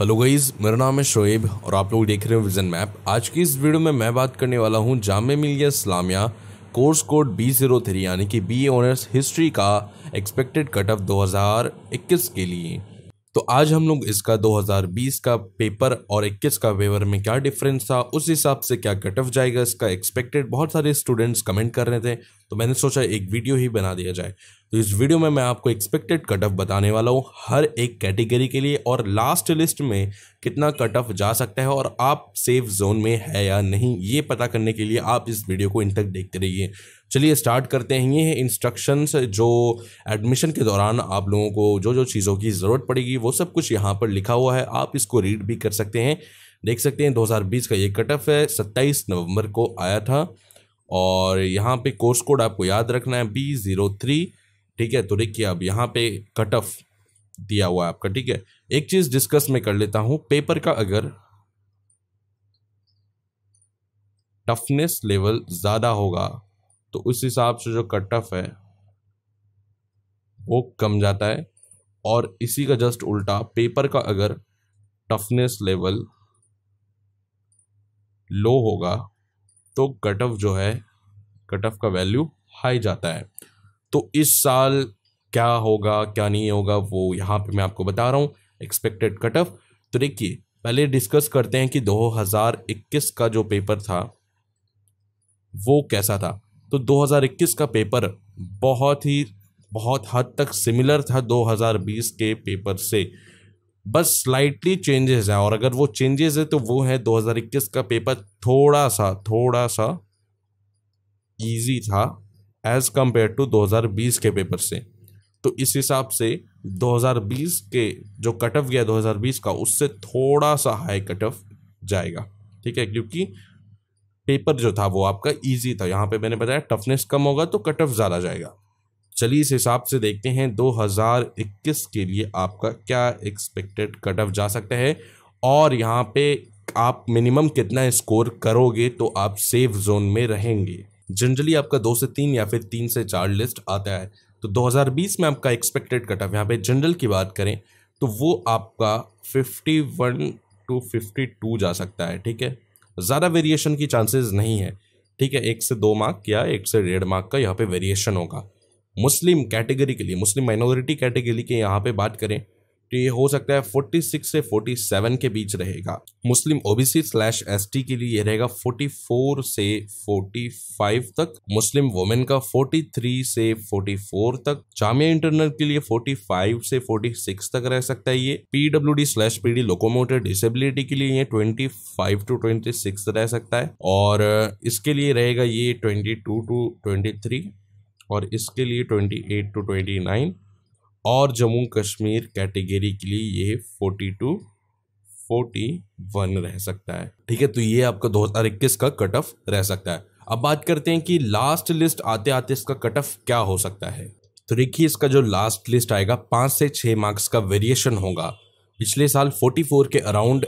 hello guys मेरा नाम है शोएब और आप लोग देख रहे हो विजन मैप आज की इस वीडियो में मैं बात करने वाला हूं Jamia Millia Islamia course code B zero three यानी कि बी ऑनर्स हिस्ट्री का एक्सपेक्टेड दो हज़ार 2021 के लिए तो आज हम लोग इसका 2020 का पेपर और 21 का वेवर में क्या डिफरेंस था उस हिसाब से क्या कट ऑफ जाएगा इसका एक्सपेक्टेड बहुत सारे स्टूडेंट्स कमेंट कर रहे थे तो मैंने सोचा एक वीडियो ही बना दिया जाए तो इस वीडियो में मैं आपको एक्सपेक्टेड कट ऑफ बताने वाला हूँ हर एक कैटेगरी के लिए और लास्ट लिस्ट में कितना कट ऑफ जा सकता है और आप सेफ जोन में है या नहीं ये पता करने के लिए आप इस वीडियो को इन तक देखते रहिए चलिए स्टार्ट करते हैं ये इंस्ट्रक्शंस जो एडमिशन के दौरान आप लोगों को जो जो चीज़ों की ज़रूरत पड़ेगी वो सब कुछ यहाँ पर लिखा हुआ है आप इसको रीड भी कर सकते हैं देख सकते हैं 2020 का ये कट ऑफ है 27 नवंबर को आया था और यहाँ पे कोर्स कोड आपको याद रखना है बी ज़ीरो थ्री ठीक है तो देखिए अब यहाँ पे कट ऑफ दिया हुआ है आपका ठीक है एक चीज़ डिस्कस मैं कर लेता हूँ पेपर का अगर टफनेस लेवल ज़्यादा होगा तो उस हिसाब से जो कट ऑफ है वो कम जाता है और इसी का जस्ट उल्टा पेपर का अगर टफनेस लेवल लो होगा तो कट ऑफ जो है कट ऑफ का वैल्यू हाई जाता है तो इस साल क्या होगा क्या नहीं होगा वो यहाँ पे मैं आपको बता रहा हूँ एक्सपेक्टेड कट ऑफ तो देखिए पहले डिस्कस करते हैं कि 2021 का जो पेपर था वो कैसा था तो 2021 का पेपर बहुत ही बहुत हद तक सिमिलर था 2020 के पेपर से बस स्लाइटली चेंजेस हैं और अगर वो चेंजेस है तो वो है 2021 का पेपर थोड़ा सा थोड़ा सा इजी था एज कम्पेयर टू 2020 के पेपर से तो इस हिसाब से 2020 के जो कट ऑफ गया 2020 का उससे थोड़ा सा हाई कट ऑफ जाएगा ठीक है क्योंकि पेपर जो था वो आपका ईजी था यहाँ पे मैंने बताया टफनेस कम होगा तो कट ऑफ ज़्यादा जाएगा चलिए इस हिसाब से देखते हैं 2021 के लिए आपका क्या एक्सपेक्टेड कट ऑफ जा सकता है और यहाँ पे आप मिनिमम कितना स्कोर करोगे तो आप सेफ जोन में रहेंगे जनरली आपका दो से तीन या फिर तीन से चार लिस्ट आता है तो 2020 में आपका एक्सपेक्टेड कट ऑफ यहाँ पे जनरल की बात करें तो वो आपका 51 टू 52 जा सकता है ठीक है ज़्यादा वेरिएशन की चांसेस नहीं है ठीक है एक से दो मार्क या एक से डेढ़ मार्क का यहाँ पे वेरिएशन होगा मुस्लिम कैटेगरी के लिए मुस्लिम माइनॉरिटी कैटेगरी के यहाँ पे बात करें तो ये हो सकता है 46 से 47 के बीच रहेगा मुस्लिम ओबीसी स्लैश एस के लिए ये रहेगा 44 से 45 तक मुस्लिम वोमेन का 43 से 44 तक जामिया इंटरनल के लिए 45 से 46 तक रह सकता है ये PW D slash PD locomotive disability के लिए ये 25 टू ट्वेंटी रह सकता है और इसके लिए रहेगा ये ट्वेंटी टू टू ट्वेंटी और इसके लिए एट टू नाइन और जम्मू कश्मीर कैटेगरी के लिए ये फोर्टी टू फोर्टी वन रह सकता है ठीक है तो ये आपका दो हज़ार इक्कीस का कट ऑफ रह सकता है अब बात करते हैं कि लास्ट लिस्ट आते आते इसका कट ऑफ क्या हो सकता है तो देखिए इसका जो लास्ट लिस्ट आएगा पाँच से छः मार्क्स का वेरिएशन होगा पिछले साल फोर्टी फोर के अराउंड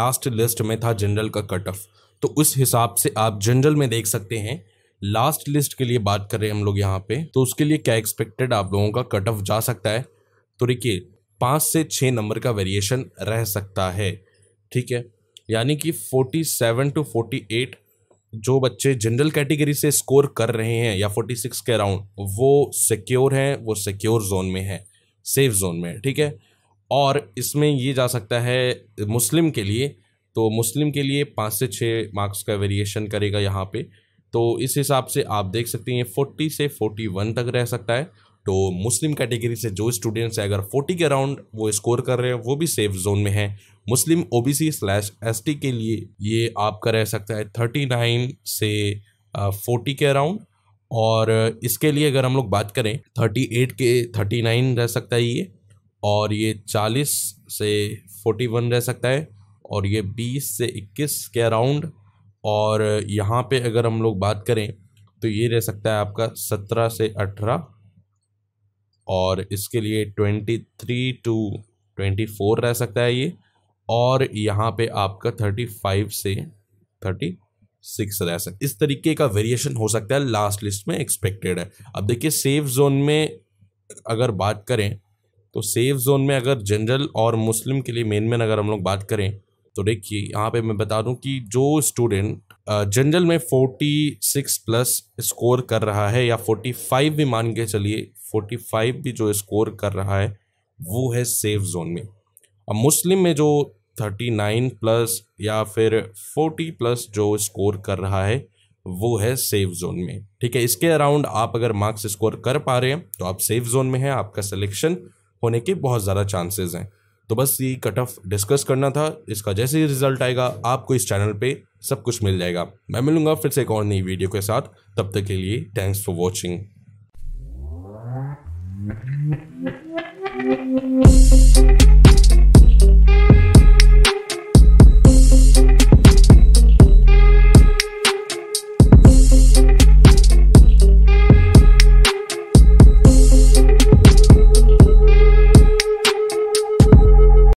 लास्ट लिस्ट में था जनरल का कट ऑफ तो उस हिसाब से आप जनरल में देख सकते हैं लास्ट लिस्ट के लिए बात कर रहे हैं हम लोग यहाँ पे तो उसके लिए क्या एक्सपेक्टेड आप लोगों का कट ऑफ जा सकता है तो देखिए पाँच से छः नंबर का वेरिएशन रह सकता है ठीक है यानी कि forty seven to forty eight जो बच्चे जनरल कैटेगरी से स्कोर कर रहे हैं या फोर्टी सिक्स के अराउंड वो सिक्योर हैं वो सिक्योर जोन में है सेफ जोन में ठीक है और इसमें ये जा सकता है मुस्लिम के लिए तो मुस्लिम के लिए पाँच से छः मार्क्स का वेरिएशन करेगा यहाँ पर तो इस हिसाब से आप देख सकते हैं फोर्टी से फोर्टी वन तक रह सकता है तो मुस्लिम कैटेगरी से जो स्टूडेंट्स हैं अगर फोर्टी के अराउंड वो स्कोर कर रहे हैं वो भी सेफ जोन में है Muslim O B C slash S T के लिए ये आपका रह सकता है थर्टी नाइन से फोर्टी के अराउंड और इसके लिए अगर हम लोग बात करें थर्टी एट के थर्टी नाइन रह सकता है ये और ये चालीस से फोर्टी वन रह सकता है और ये बीस से इक्कीस के अराउंड और यहाँ पे अगर हम लोग बात करें तो ये रह सकता है आपका सत्रह से अठारह और इसके लिए twenty three to twenty four रह सकता है ये और यहाँ पे आपका थर्टी फाइव से थर्टी सिक्स रह सकता इस तरीके का वेरिएशन हो सकता है लास्ट लिस्ट में एक्सपेक्टेड है अब देखिए सेफ जोन में अगर बात करें तो सेफ जोन में अगर जनरल और मुस्लिम के लिए मेन मेन अगर हम लोग बात करें तो देखिए यहाँ पे मैं बता दूँ कि जो स्टूडेंट जनरल में 46 प्लस स्कोर कर रहा है या 45 भी मान के चलिए 45 भी जो स्कोर कर रहा है वो है सेफ जोन में अब मुस्लिम में जो 39 प्लस या फिर 40 प्लस जो स्कोर कर रहा है वो है सेफ जोन में ठीक है इसके अराउंड आप अगर मार्क्स स्कोर कर पा रहे हैं तो आप सेफ जोन में हैं आपका सिलेक्शन होने के बहुत ज़्यादा चांसेस हैं तो बस ये कट ऑफ डिस्कस करना था इसका जैसे ही रिजल्ट आएगा आपको इस चैनल पे सब कुछ मिल जाएगा मैं मिलूंगा फिर से एक और नई वीडियो के साथ तब तक के लिए थैंक्स फॉर वॉचिंग